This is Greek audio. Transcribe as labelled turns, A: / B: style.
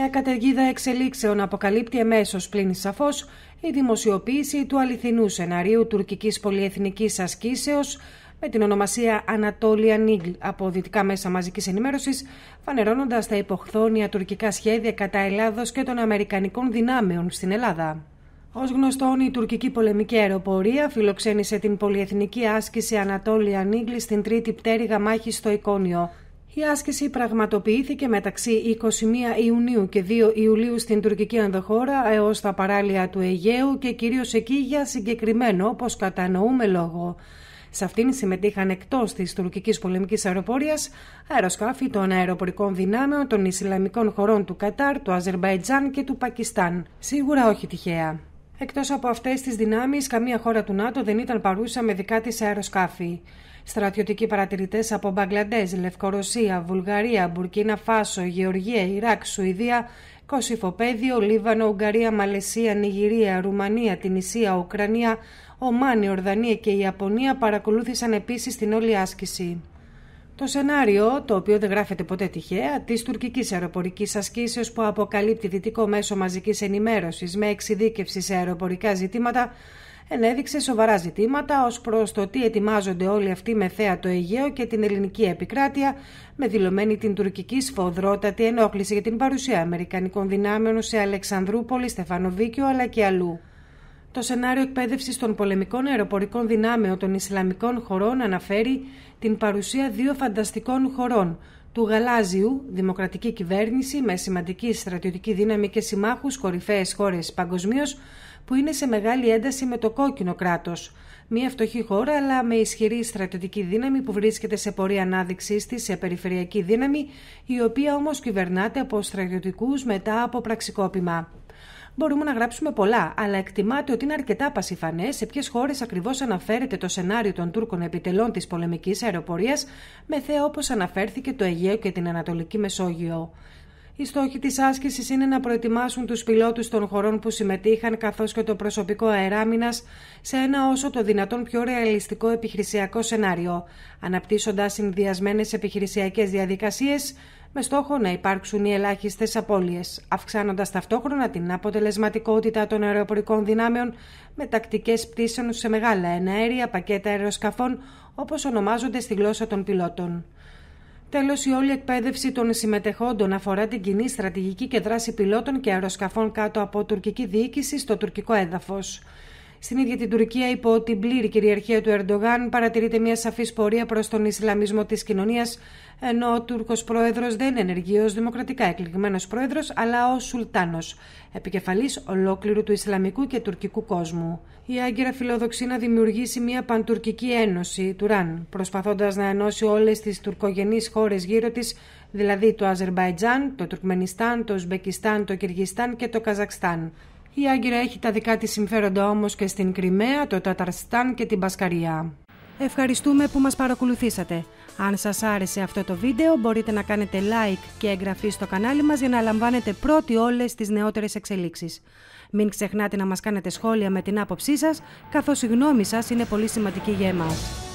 A: Μια καταιγίδα εξελίξεων αποκαλύπτει εμέσως πλην σαφώς η δημοσιοποίηση του αληθινού σεναρίου τουρκικής πολυεθνικής ασκήσεως με την ονομασία Ανατόλια Νίγλ από δυτικά μέσα μαζικής ενημέρωσης, φανερώνοντας τα υποχθόνια τουρκικά σχέδια κατά Ελλάδος και των Αμερικανικών δυνάμεων στην Ελλάδα. Ως γνωστόν, η τουρκική πολεμική αεροπορία φιλοξένησε την πολυεθνική άσκηση Ανατόλια Νίγλη στην τρίτη πτέρυγα μάχη στο Εικόνιο, η άσκηση πραγματοποιήθηκε μεταξύ 21 Ιουνίου και 2 Ιουλίου στην τουρκική ανδοχώρα έως τα παράλια του Αιγαίου και κυρίως εκεί για συγκεκριμένο, όπως κατανοούμε λόγο. Σε αυτήν συμμετείχαν εκτός της τουρκικής πολεμικής αεροπορίας αεροσκάφη των αεροπορικών δυνάμεων των Ισλαμικών χωρών του Κατάρ, του Αζερμπαϊτζάν και του Πακιστάν. Σίγουρα όχι τυχαία. Εκτός από αυτές τις δυνάμεις, καμία χώρα του ΝΑΤΟ δεν ήταν παρούσα με δικά της αεροσκάφη. Στρατιωτικοί παρατηρητές από Μπαγκλαντές, Λευκορωσία, Βουλγαρία, Μπουρκίνα Φάσο, Γεωργία, Ιράκ, Σουηδία, Κωσυφοπαίδιο, Λίβανο, Ουγγαρία, Μαλαισία, Νιγηρία, Ρουμανία, Τινησία, Ουκρανία, Ομάνη, Ορδανία και Ιαπωνία παρακολούθησαν επίσης την όλη άσκηση. Το σενάριο, το οποίο δεν γράφεται ποτέ τυχαία, της τουρκικής αεροπορικής ασκήσεως που αποκαλύπτει δυτικό μέσο μαζικής ενημέρωσης με εξειδίκευση σε αεροπορικά ζητήματα, ενέδειξε σοβαρά ζητήματα ως προς το τι ετοιμάζονται όλοι αυτοί με θέα το Αιγαίο και την ελληνική επικράτεια, με δηλωμένη την τουρκική σφοδρότατη ενόχληση για την παρουσία Αμερικανικών δυνάμεων σε Αλεξανδρούπολη, Στεφανοβίκιο αλλά και αλλού το σενάριο εκπαίδευσης των πολεμικών αεροπορικών δυνάμεων των Ισλαμικών χωρών αναφέρει την παρουσία δύο φανταστικών χωρών, του Γαλάζιου, δημοκρατική κυβέρνηση με σημαντική στρατιωτική δύναμη και συμμάχους κορυφαίες χώρες παγκοσμίως, που είναι σε μεγάλη ένταση με το κόκκινο κράτος. Μια φτωχή χώρα αλλά με ισχυρή στρατιωτική δύναμη που βρίσκεται σε πορεία ανάδειξής της σε περιφερειακή δύναμη, η οποία όμως κυβερνάται από στρατιωτικούς μετά από πραξικόπημα μπορούμε να γράψουμε πολλά, αλλά εκτιμάται ότι είναι αρκετά πασιφανές σε ποιες χώρες ακριβώς αναφέρεται το σενάριο των Τούρκων επιτελών της πολεμικής αεροπορίας με θέα όπως αναφέρθηκε το Αιγαίο και την Ανατολική Μεσόγειο. Οι στόχοι της άσκησης είναι να προετοιμάσουν τους πιλότους των χωρών που συμμετείχαν καθώς και το προσωπικό αεράμινας σε ένα όσο το δυνατόν πιο ρεαλιστικό επιχειρησιακό σενάριο, αναπτύσσοντας συνδυασμένες επιχειρησιακές διαδικασίες με στόχο να υπάρξουν οι ελάχιστες απώλειες, αυξάνοντας ταυτόχρονα την αποτελεσματικότητα των αεροπορικών δυνάμεων με τακτικές πτήσεων σε μεγάλα εναέρια πακέτα αεροσκαφών, όπως ονομάζονται στη γλώσσα των πιλότων. Τέλος, η όλη εκπαίδευση των συμμετεχόντων αφορά την κοινή στρατηγική και δράση πιλότων και αεροσκαφών κάτω από τουρκική διοίκηση στο τουρκικό έδαφος. Στην ίδια την Τουρκία, υπό την πλήρη κυριαρχία του Ερντογάν, παρατηρείται μια σαφής πορεία προς τον Ισλαμισμό της κοινωνίας, ενώ ο Τούρκος πρόεδρος δεν ενεργεί ω δημοκρατικά εκλεγμένος πρόεδρος, αλλά ω Σουλτάνος, επικεφαλής ολόκληρου του Ισλαμικού και τουρκικού κόσμου. Η Άγκυρα φιλοδοξεί να δημιουργήσει μια παντουρκική ένωση, του Ραν, προσπαθώντας να ενώσει όλες τις τουρκογενείς χώρες γύρω της, δηλαδή το Αζερβαϊτζάν, το Τουρκμενιστάν, το Ουσμπεκιστάν, το Κυργιστάν και το Καζακστάν. Η Άγκυρα έχει τα δικά της συμφέροντα όμως και στην Κρυμαία, το Ταταρστάν και την Πασκαριά. Ευχαριστούμε που μας παρακολουθήσατε. Αν σας άρεσε αυτό το βίντεο μπορείτε να κάνετε like και εγγραφή στο κανάλι μας για να λαμβάνετε πρώτοι όλες τις νεότερες εξελίξεις. Μην ξεχνάτε να μας κάνετε σχόλια με την άποψή σας, καθώς η γνώμη σας είναι πολύ σημαντική για εμάς.